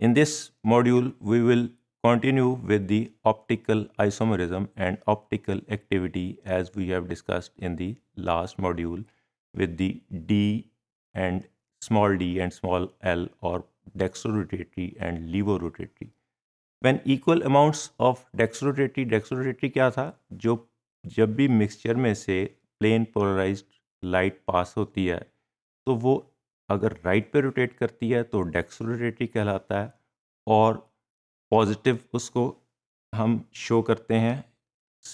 In this module, we will continue with the optical isomerism and optical activity as we have discussed in the last module with the D and small d and small l or dextrorotatory and levorotatory. When equal amounts of dextrorotatory, dextrorotatory tha? Jo jab bhi mixture mein se plane polarized light pass hoti hai, to wo अगर right पे rotate करती है तो डेक्सरोटेटरी कहलाता है और positive उसको हम शो करते हैं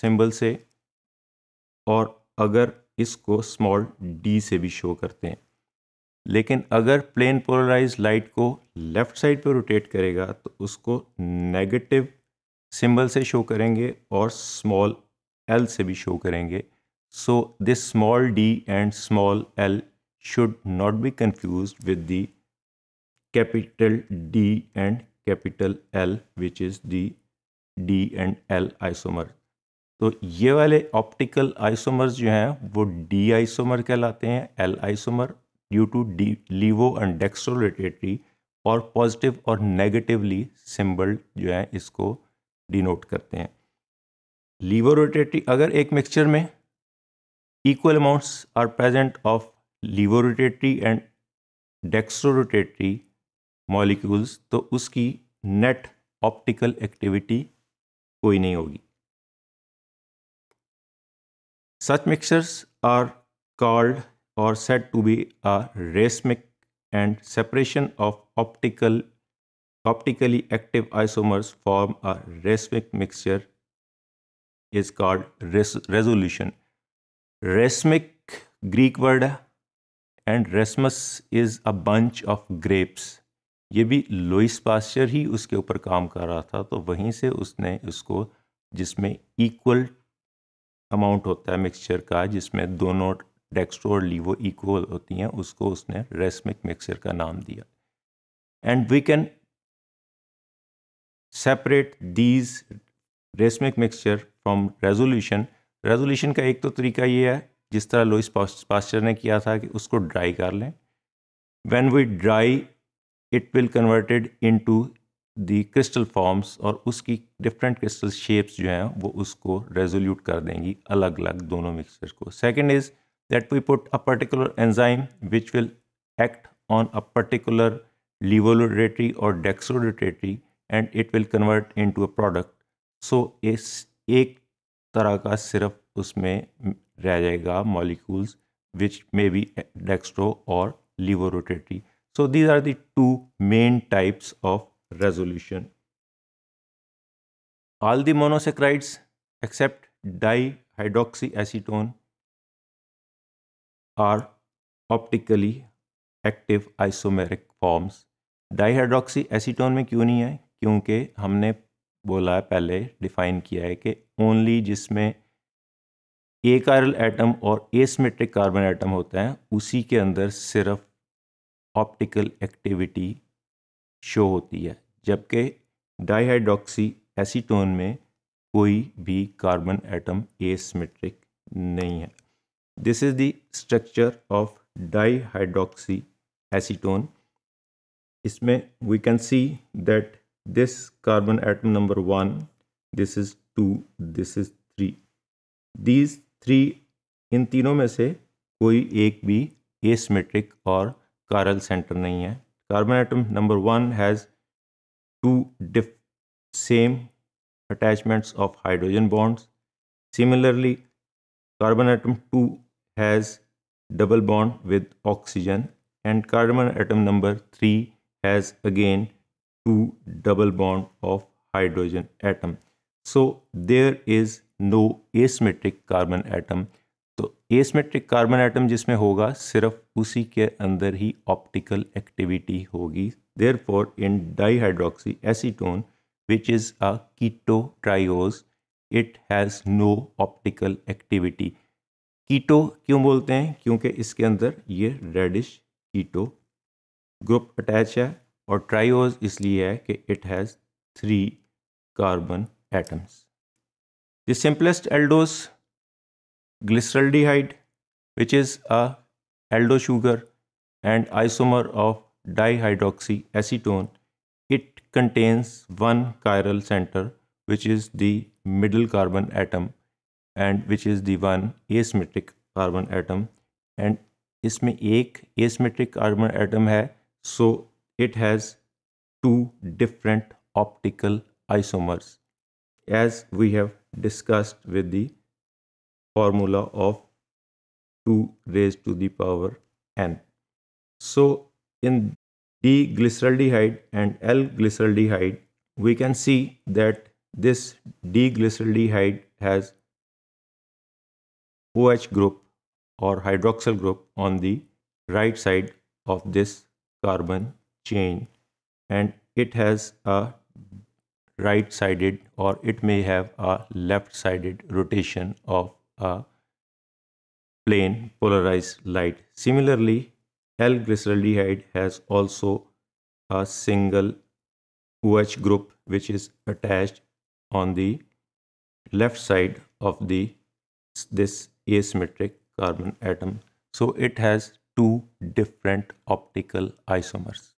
सिंबल से और अगर इसको स्मॉल डी से भी शो करते हैं लेकिन अगर प्लेन पोलराइज लाइट को लेफ़्ट साइड पर रोटेट करेगा तो उसको नेगेटिव सिंबल से शो करेंगे और स्मॉल एल से भी शो करेंगे so this small D and small L should not be confused with the capital D and capital L which is the D and L isomer तो ये वाले optical isomers जो हैं वो डी आइसोमर कहलाते हैं L isomer due to the levo and dextrorotatory और positive और नेगेटिवली सिम्बल जो है इसको डिनोट करते हैं लीवो रोटेटरी अगर एक मिक्सचर में equal amounts are present of levorotatory and dextrorotatory molecules तो उसकी नेट ऑप्टिकल एक्टिविटी कोई नहीं होगी सच मिक्सर्स आर कॉल्ड और said to be a racemic and separation of optical optically active isomers form a racemic mixture is called resolution racemic Greek word है and racemus is a bunch of grapes ये भी Lewis pasture ही उसके ऊपर काम कर रहा था तो वहीं से उसने उसको जिसमें इक्वल अमाउंट होता है मिक्सचर का जिसमें दोनों डेक्स्ट्रो और लीवो इक्वल होती हैं उसको उसने रेसमिक मिक्सचर का नाम दिया and we can separate these racemic mixture from resolution resolution का एक तो तरीका ये है जिस तरह लोइस पास्चर ने किया था कि उसको ड्राई कर लें when we dry it will converted into the crystal forms और उसकी डिफरेंट क्रिस्टल शेप्स जो हैं वो उसको रेजोल्यूट कर देंगी अलग अलग दोनों मिक्सचर को second is we put a particular particular which will act on a particular levorotatory और dextrorotatory and it will convert into a product so इस एक तरह का सिर्फ उसमें रह जाएगा molecules which may be dextro और levorotatory so these are the two main types of resolution all the monosaccharides except dihydroxy acetone are optically active isomeric forms dihydroxy acetone में क्यों नहीं है क्योंकि हमने बोला है पहले डिफाइन किया है कि ओनली जिसमें ए कारल एटम और एसमेट्रिक कार्बन एटम होते हैं उसी के अंदर सिर्फ ऑप्टिकल एक्टिविटी शो होती है जबकि डाईहाइड्रोक्सी एसीटोन में कोई भी कार्बन एटम एसमेट्रिक नहीं है this is the structure of dihydroxy acetone इसमें we can see that this carbon atom number one this is two this is three these three इन तीनों में से कोई एक भी एसमेट्रिक और कारल सेंटर नहीं है carbon atom number one has two diff same attachments of hydrogen bonds similarly carbon atom two has double bond with oxygen and carbon atom number three has again two double bond of hydrogen atom so there is no asymmetric carbon atom तो asymmetric carbon atom जिसमें होगा सिर्फ उसी के अंदर ही optical activity होगी therefore in dihydroxy acetone which is a keto triose it has no optical activity keto क्यों बोलते हैं क्योंकि इसके अंदर ये रेडिश कीटो ग्रुप अटैच है और ट्राइओज इसलिए है कि it has three carbon atoms The simplest aldose, glyceraldehyde, which is a aldose sugar and isomer of dihydroxyacetone. It contains one chiral center, which is the middle carbon atom and which is the one asymmetric carbon atom and इसमें एक asymmetric carbon atom so it has two different optical isomers as we have discussed with the formula of 2 raised to the power n. So in D glyceraldehyde and L glyceraldehyde, we can see that this D glyceraldehyde has OH group or hydroxyl group on the right side of this carbon chain and it has a right sided or it may have a left sided rotation of a plane polarized light. Similarly, L-glyceraldehyde has also a single OH group which is attached on the left side of the this asymmetric carbon atom. So it has two different optical isomers.